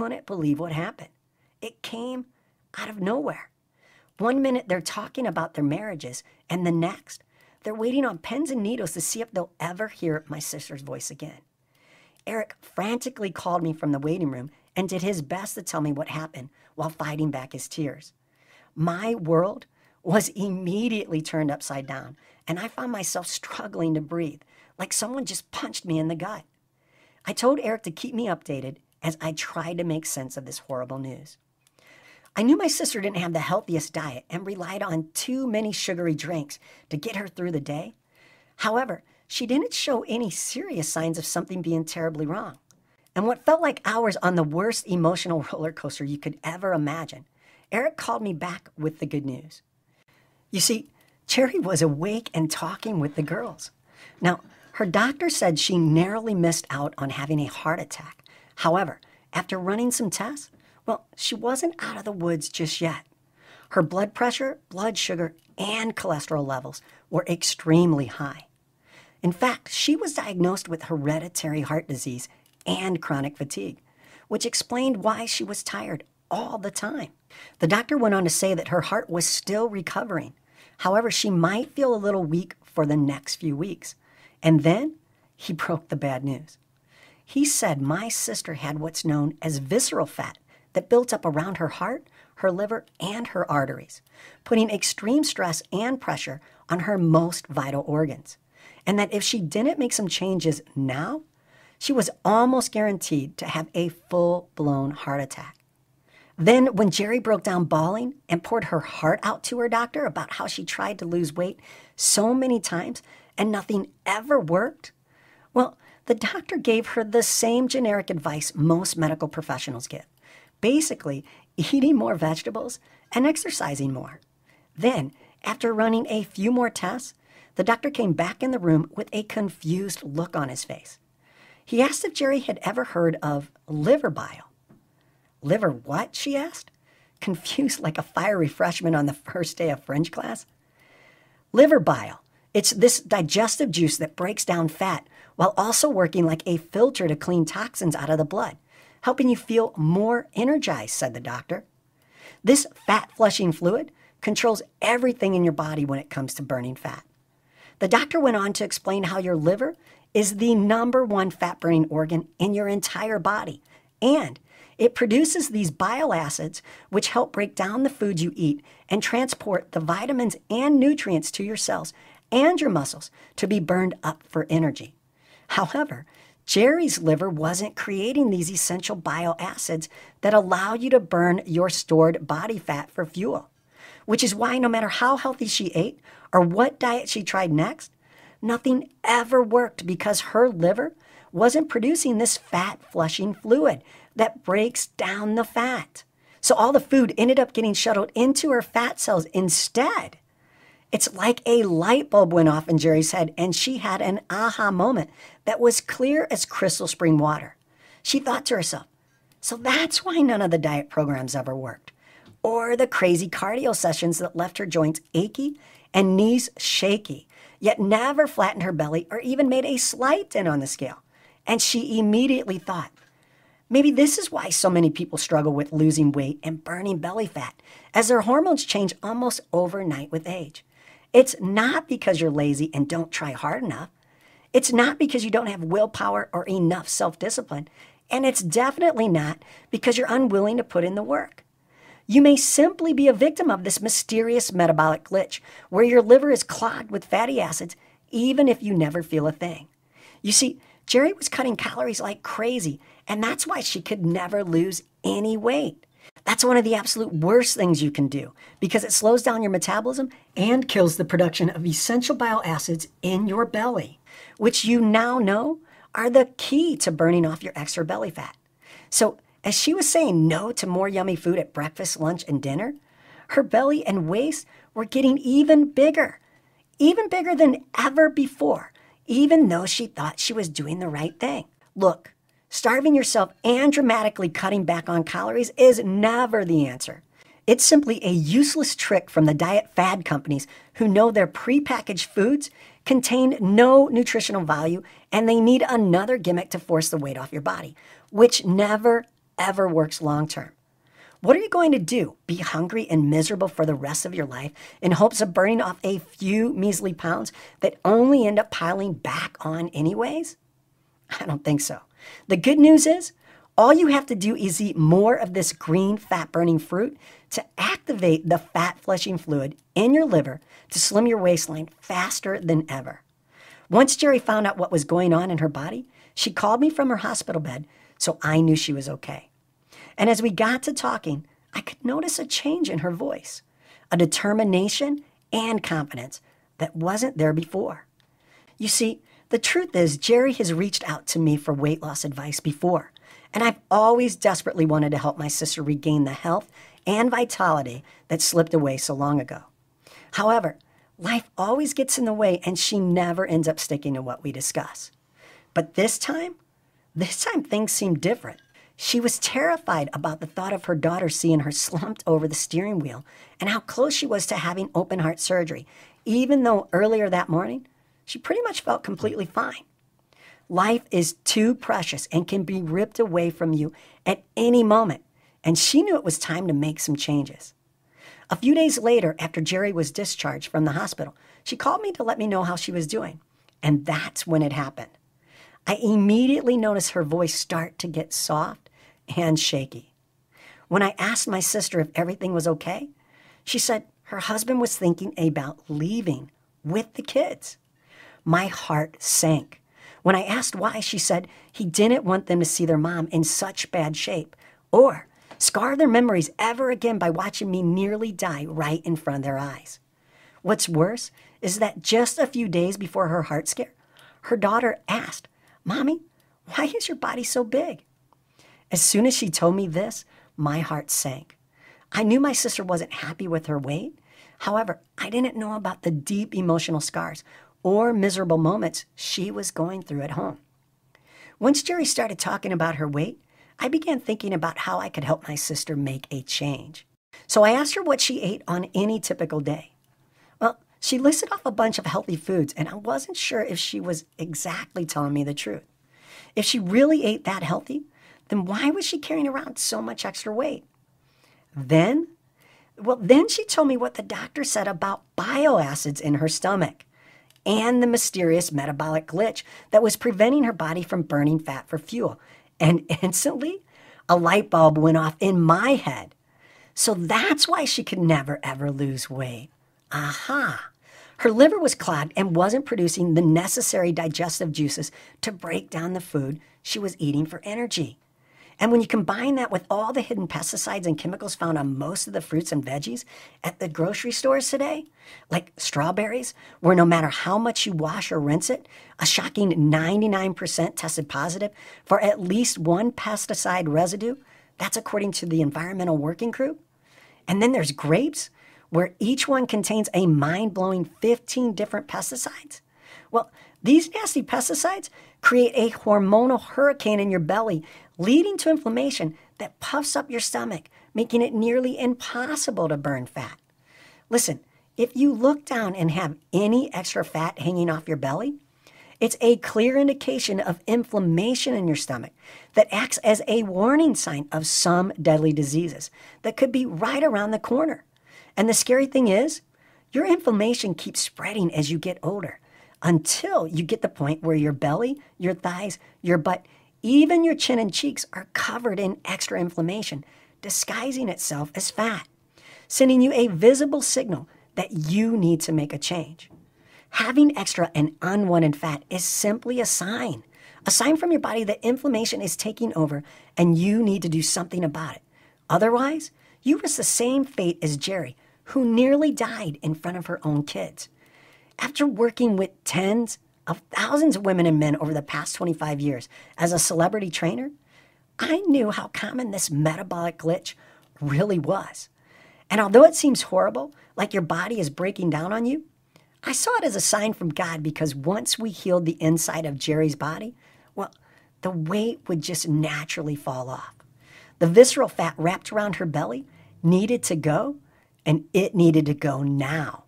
couldn't believe what happened. It came out of nowhere. One minute they're talking about their marriages, and the next, they're waiting on pens and needles to see if they'll ever hear my sister's voice again. Eric frantically called me from the waiting room and did his best to tell me what happened while fighting back his tears. My world was immediately turned upside down, and I found myself struggling to breathe, like someone just punched me in the gut. I told Eric to keep me updated as I tried to make sense of this horrible news. I knew my sister didn't have the healthiest diet and relied on too many sugary drinks to get her through the day. However, she didn't show any serious signs of something being terribly wrong. And what felt like hours on the worst emotional roller coaster you could ever imagine, Eric called me back with the good news. You see, Cherry was awake and talking with the girls. Now, her doctor said she narrowly missed out on having a heart attack However, after running some tests, well, she wasn't out of the woods just yet. Her blood pressure, blood sugar, and cholesterol levels were extremely high. In fact, she was diagnosed with hereditary heart disease and chronic fatigue, which explained why she was tired all the time. The doctor went on to say that her heart was still recovering. However, she might feel a little weak for the next few weeks. And then he broke the bad news. He said, My sister had what's known as visceral fat that built up around her heart, her liver, and her arteries, putting extreme stress and pressure on her most vital organs. And that if she didn't make some changes now, she was almost guaranteed to have a full blown heart attack. Then, when Jerry broke down bawling and poured her heart out to her doctor about how she tried to lose weight so many times and nothing ever worked, well, the doctor gave her the same generic advice most medical professionals give basically, eating more vegetables and exercising more. Then, after running a few more tests, the doctor came back in the room with a confused look on his face. He asked if Jerry had ever heard of liver bile. Liver what? she asked, confused like a fiery freshman on the first day of French class. Liver bile. It's this digestive juice that breaks down fat while also working like a filter to clean toxins out of the blood, helping you feel more energized, said the doctor. This fat flushing fluid controls everything in your body when it comes to burning fat. The doctor went on to explain how your liver is the number one fat burning organ in your entire body, and it produces these bile acids, which help break down the foods you eat and transport the vitamins and nutrients to your cells and your muscles to be burned up for energy. However, Jerry's liver wasn't creating these essential bioacids that allow you to burn your stored body fat for fuel, which is why no matter how healthy she ate or what diet she tried next, nothing ever worked because her liver wasn't producing this fat flushing fluid that breaks down the fat. So all the food ended up getting shuttled into her fat cells instead. It's like a light bulb went off in Jerry's head, and she had an aha moment that was clear as crystal spring water. She thought to herself, so that's why none of the diet programs ever worked, or the crazy cardio sessions that left her joints achy and knees shaky, yet never flattened her belly or even made a slight dent on the scale. And she immediately thought, Maybe this is why so many people struggle with losing weight and burning belly fat, as their hormones change almost overnight with age. It's not because you're lazy and don't try hard enough. It's not because you don't have willpower or enough self discipline. And it's definitely not because you're unwilling to put in the work. You may simply be a victim of this mysterious metabolic glitch where your liver is clogged with fatty acids even if you never feel a thing. You see, Jerry was cutting calories like crazy, and that's why she could never lose any weight. That's one of the absolute worst things you can do because it slows down your metabolism and kills the production of essential bile acids in your belly, which you now know are the key to burning off your extra belly fat. So, as she was saying no to more yummy food at breakfast, lunch, and dinner, her belly and waist were getting even bigger, even bigger than ever before, even though she thought she was doing the right thing. Look, Starving yourself and dramatically cutting back on calories is never the answer. It's simply a useless trick from the diet fad companies who know their prepackaged foods contain no nutritional value and they need another gimmick to force the weight off your body, which never, ever works long term. What are you going to do? Be hungry and miserable for the rest of your life in hopes of burning off a few measly pounds that only end up piling back on, anyways? I don't think so. The good news is, all you have to do is eat more of this green fat burning fruit to activate the fat flushing fluid in your liver to slim your waistline faster than ever. Once Jerry found out what was going on in her body, she called me from her hospital bed, so I knew she was okay. And as we got to talking, I could notice a change in her voice, a determination and confidence that wasn't there before. You see, the truth is, Jerry has reached out to me for weight loss advice before, and I've always desperately wanted to help my sister regain the health and vitality that slipped away so long ago. However, life always gets in the way, and she never ends up sticking to what we discuss. But this time, this time things seemed different. She was terrified about the thought of her daughter seeing her slumped over the steering wheel and how close she was to having open heart surgery, even though earlier that morning she pretty much felt completely fine. Life is too precious and can be ripped away from you at any moment, and she knew it was time to make some changes. A few days later, after Jerry was discharged from the hospital, she called me to let me know how she was doing, and that's when it happened. I immediately noticed her voice start to get soft and shaky. When I asked my sister if everything was okay, she said her husband was thinking about leaving with the kids. My heart sank. When I asked why, she said he didn't want them to see their mom in such bad shape or scar their memories ever again by watching me nearly die right in front of their eyes. What's worse is that just a few days before her heart scare, her daughter asked, Mommy, why is your body so big? As soon as she told me this, my heart sank. I knew my sister wasn't happy with her weight. However, I didn't know about the deep emotional scars or miserable moments she was going through at home. Once Jerry started talking about her weight, I began thinking about how I could help my sister make a change. So I asked her what she ate on any typical day. Well, she listed off a bunch of healthy foods, and I wasn't sure if she was exactly telling me the truth. If she really ate that healthy, then why was she carrying around so much extra weight? Then, well, then she told me what the doctor said about bioacids in her stomach and the mysterious metabolic glitch that was preventing her body from burning fat for fuel. And instantly, a light bulb went off in my head. So that's why she could never ever lose weight. Aha! Her liver was clogged and wasn't producing the necessary digestive juices to break down the food she was eating for energy. And when you combine that with all the hidden pesticides and chemicals found on most of the fruits and veggies at the grocery stores today, like strawberries, where no matter how much you wash or rinse it, a shocking 99% tested positive for at least one pesticide residue, that's according to the Environmental Working Group. And then there's grapes, where each one contains a mind blowing 15 different pesticides. Well, these nasty pesticides create a hormonal hurricane in your belly, leading to inflammation that puffs up your stomach, making it nearly impossible to burn fat. Listen, if you look down and have any extra fat hanging off your belly, it's a clear indication of inflammation in your stomach that acts as a warning sign of some deadly diseases that could be right around the corner. And the scary thing is, your inflammation keeps spreading as you get older until you get the point where your belly, your thighs, your butt, even your chin and cheeks are covered in extra inflammation, disguising itself as fat, sending you a visible signal that you need to make a change. Having extra and unwanted fat is simply a sign, a sign from your body that inflammation is taking over and you need to do something about it. Otherwise, you risk the same fate as Jerry, who nearly died in front of her own kids. After working with tens of thousands of women and men over the past 25 years as a celebrity trainer, I knew how common this metabolic glitch really was. And although it seems horrible, like your body is breaking down on you, I saw it as a sign from God because once we healed the inside of Jerry's body, well, the weight would just naturally fall off. The visceral fat wrapped around her belly needed to go, and it needed to go now.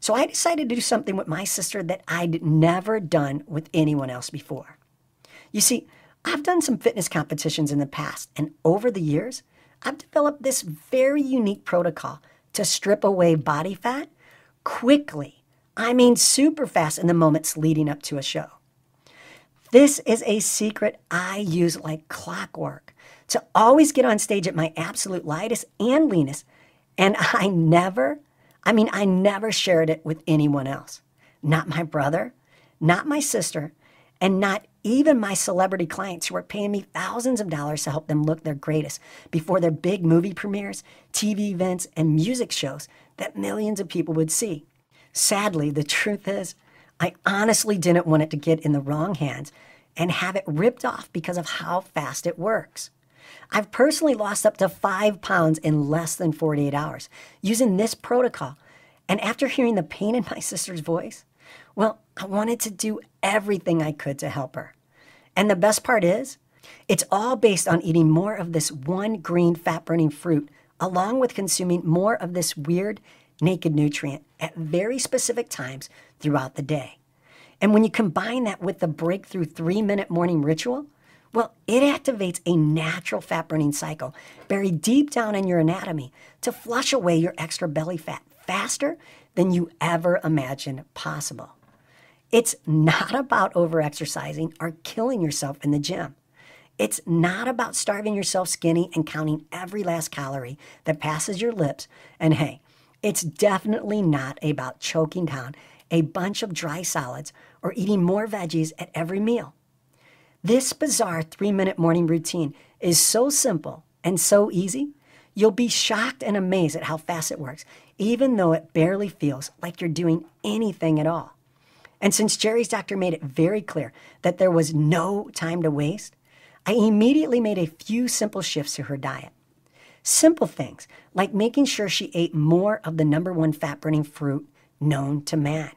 So I decided to do something with my sister that I'd never done with anyone else before. You see, I've done some fitness competitions in the past, and over the years, I've developed this very unique protocol to strip away body fat quickly. I mean, super fast in the moments leading up to a show. This is a secret I use like clockwork to always get on stage at my absolute lightest and leanest, and I never I mean, I never shared it with anyone else. Not my brother, not my sister, and not even my celebrity clients who are paying me thousands of dollars to help them look their greatest before their big movie premieres, TV events, and music shows that millions of people would see. Sadly, the truth is, I honestly didn't want it to get in the wrong hands and have it ripped off because of how fast it works. I've personally lost up to five pounds in less than 48 hours using this protocol. And after hearing the pain in my sister's voice, well, I wanted to do everything I could to help her. And the best part is, it's all based on eating more of this one green fat burning fruit, along with consuming more of this weird naked nutrient at very specific times throughout the day. And when you combine that with the breakthrough three minute morning ritual, well, it activates a natural fat burning cycle buried deep down in your anatomy to flush away your extra belly fat faster than you ever imagined possible. It's not about overexercising or killing yourself in the gym. It's not about starving yourself skinny and counting every last calorie that passes your lips. And hey, it's definitely not about choking down a bunch of dry solids or eating more veggies at every meal. This bizarre three minute morning routine is so simple and so easy, you'll be shocked and amazed at how fast it works, even though it barely feels like you're doing anything at all. And since Jerry's doctor made it very clear that there was no time to waste, I immediately made a few simple shifts to her diet. Simple things like making sure she ate more of the number one fat burning fruit known to man,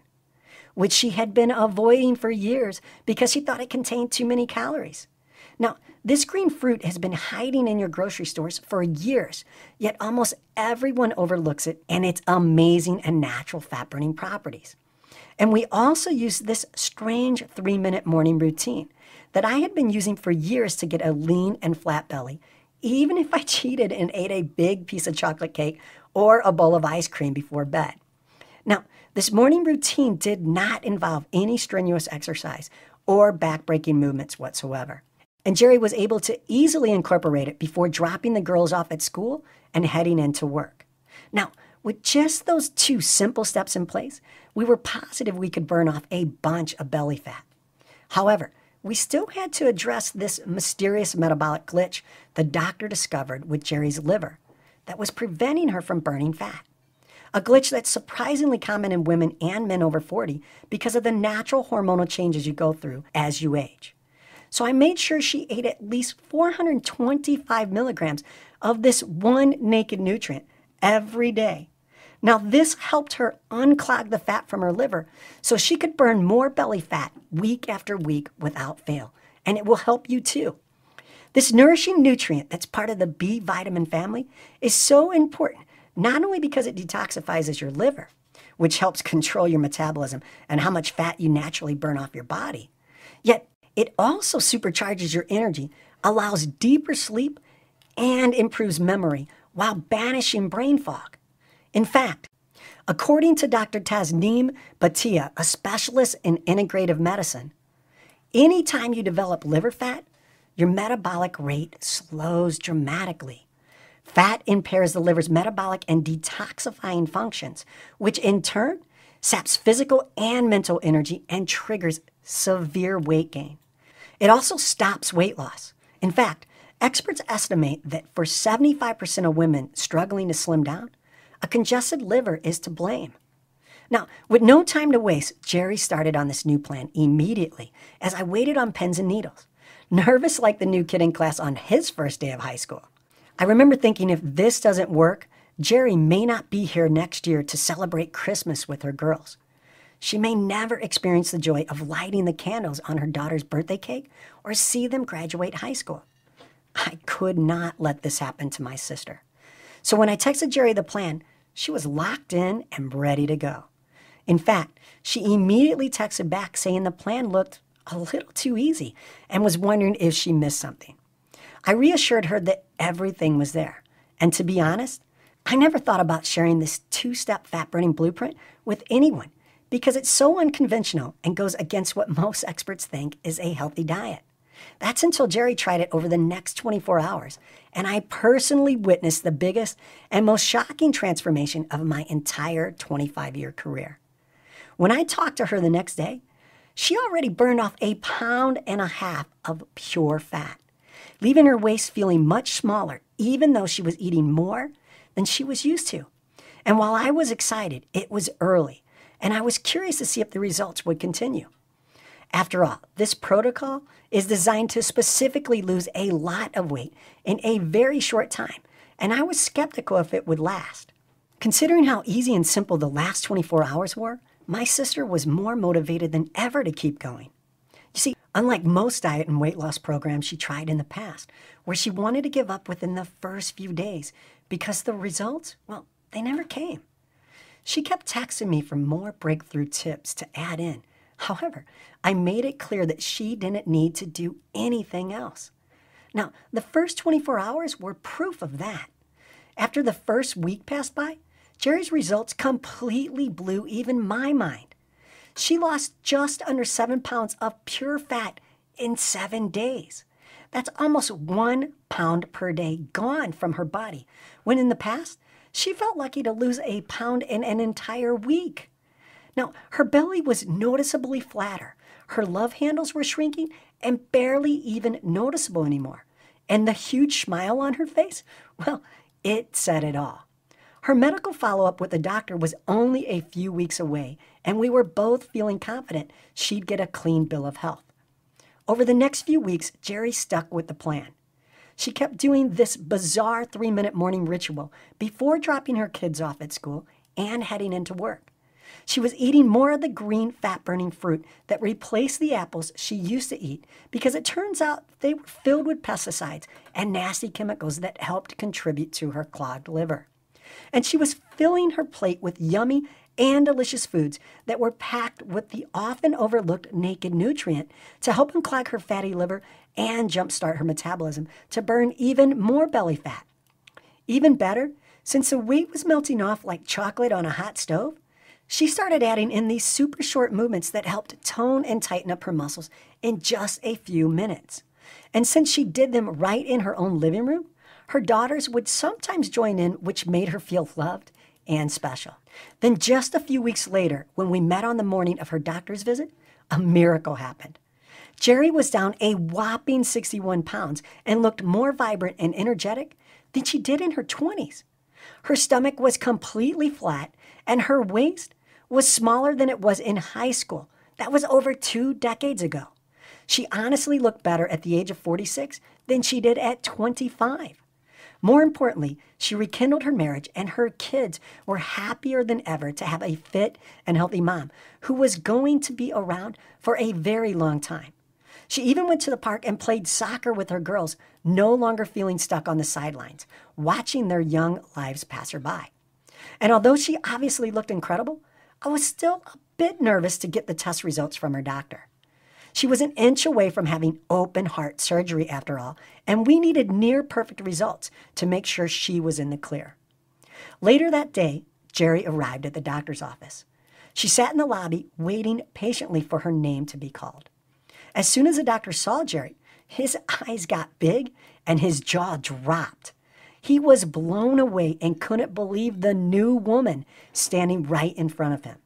which she had been avoiding for years because she thought it contained too many calories. Now, this green fruit has been hiding in your grocery stores for years, yet almost everyone overlooks it and its amazing and natural fat burning properties. And we also use this strange three minute morning routine that I had been using for years to get a lean and flat belly, even if I cheated and ate a big piece of chocolate cake or a bowl of ice cream before bed. Now, this morning routine did not involve any strenuous exercise or backbreaking movements whatsoever. And Jerry was able to easily incorporate it before dropping the girls off at school and heading into work. Now, with just those two simple steps in place, we were positive we could burn off a bunch of belly fat. However, we still had to address this mysterious metabolic glitch the doctor discovered with Jerry's liver that was preventing her from burning fat a glitch that's surprisingly common in women and men over 40 because of the natural hormonal changes you go through as you age. So I made sure she ate at least 425 milligrams of this one naked nutrient every day. Now, this helped her unclog the fat from her liver so she could burn more belly fat week after week without fail. And it will help you too. This nourishing nutrient that's part of the B vitamin family is so important not only because it detoxifies your liver, which helps control your metabolism and how much fat you naturally burn off your body, yet it also supercharges your energy, allows deeper sleep, and improves memory while banishing brain fog. In fact, according to Dr. Tasneem Bhatia, a specialist in integrative medicine, anytime you develop liver fat, your metabolic rate slows dramatically Fat impairs the liver's metabolic and detoxifying functions, which in turn saps physical and mental energy and triggers severe weight gain. It also stops weight loss. In fact, experts estimate that for 75% of women struggling to slim down, a congested liver is to blame. Now, with no time to waste, Jerry started on this new plan immediately as I waited on pens and needles, nervous like the new kid in class on his first day of high school. I remember thinking if this doesn't work, Jerry may not be here next year to celebrate Christmas with her girls. She may never experience the joy of lighting the candles on her daughter's birthday cake or see them graduate high school. I could not let this happen to my sister. So when I texted Jerry the plan, she was locked in and ready to go. In fact, she immediately texted back saying the plan looked a little too easy and was wondering if she missed something. I reassured her that everything was there. And to be honest, I never thought about sharing this two step fat burning blueprint with anyone because it's so unconventional and goes against what most experts think is a healthy diet. That's until Jerry tried it over the next 24 hours, and I personally witnessed the biggest and most shocking transformation of my entire 25 year career. When I talked to her the next day, she already burned off a pound and a half of pure fat leaving her waist feeling much smaller, even though she was eating more than she was used to. And while I was excited, it was early, and I was curious to see if the results would continue. After all, this protocol is designed to specifically lose a lot of weight in a very short time, and I was skeptical if it would last. Considering how easy and simple the last 24 hours were, my sister was more motivated than ever to keep going. You see, unlike most diet and weight loss programs she tried in the past, where she wanted to give up within the first few days because the results, well, they never came. She kept texting me for more breakthrough tips to add in. However, I made it clear that she didn't need to do anything else. Now, the first 24 hours were proof of that. After the first week passed by, Jerry's results completely blew even my mind. She lost just under seven pounds of pure fat in seven days. That's almost one pound per day gone from her body, when in the past, she felt lucky to lose a pound in an entire week. Now, her belly was noticeably flatter, her love handles were shrinking and barely even noticeable anymore. And the huge smile on her face, well, it said it all. Her medical follow up with the doctor was only a few weeks away, and we were both feeling confident she'd get a clean bill of health. Over the next few weeks, Jerry stuck with the plan. She kept doing this bizarre three minute morning ritual before dropping her kids off at school and heading into work. She was eating more of the green fat burning fruit that replaced the apples she used to eat because it turns out they were filled with pesticides and nasty chemicals that helped contribute to her clogged liver and she was filling her plate with yummy and delicious foods that were packed with the often overlooked naked nutrient to help unclog her fatty liver and jumpstart her metabolism to burn even more belly fat. Even better, since the wheat was melting off like chocolate on a hot stove, she started adding in these super short movements that helped tone and tighten up her muscles in just a few minutes. And since she did them right in her own living room, her daughters would sometimes join in, which made her feel loved and special. Then, just a few weeks later, when we met on the morning of her doctor's visit, a miracle happened. Jerry was down a whopping 61 pounds and looked more vibrant and energetic than she did in her 20s. Her stomach was completely flat, and her waist was smaller than it was in high school. That was over two decades ago. She honestly looked better at the age of 46 than she did at 25. More importantly, she rekindled her marriage, and her kids were happier than ever to have a fit and healthy mom who was going to be around for a very long time. She even went to the park and played soccer with her girls, no longer feeling stuck on the sidelines, watching their young lives pass her by. And although she obviously looked incredible, I was still a bit nervous to get the test results from her doctor. She was an inch away from having open heart surgery, after all, and we needed near perfect results to make sure she was in the clear. Later that day, Jerry arrived at the doctor's office. She sat in the lobby, waiting patiently for her name to be called. As soon as the doctor saw Jerry, his eyes got big and his jaw dropped. He was blown away and couldn't believe the new woman standing right in front of him.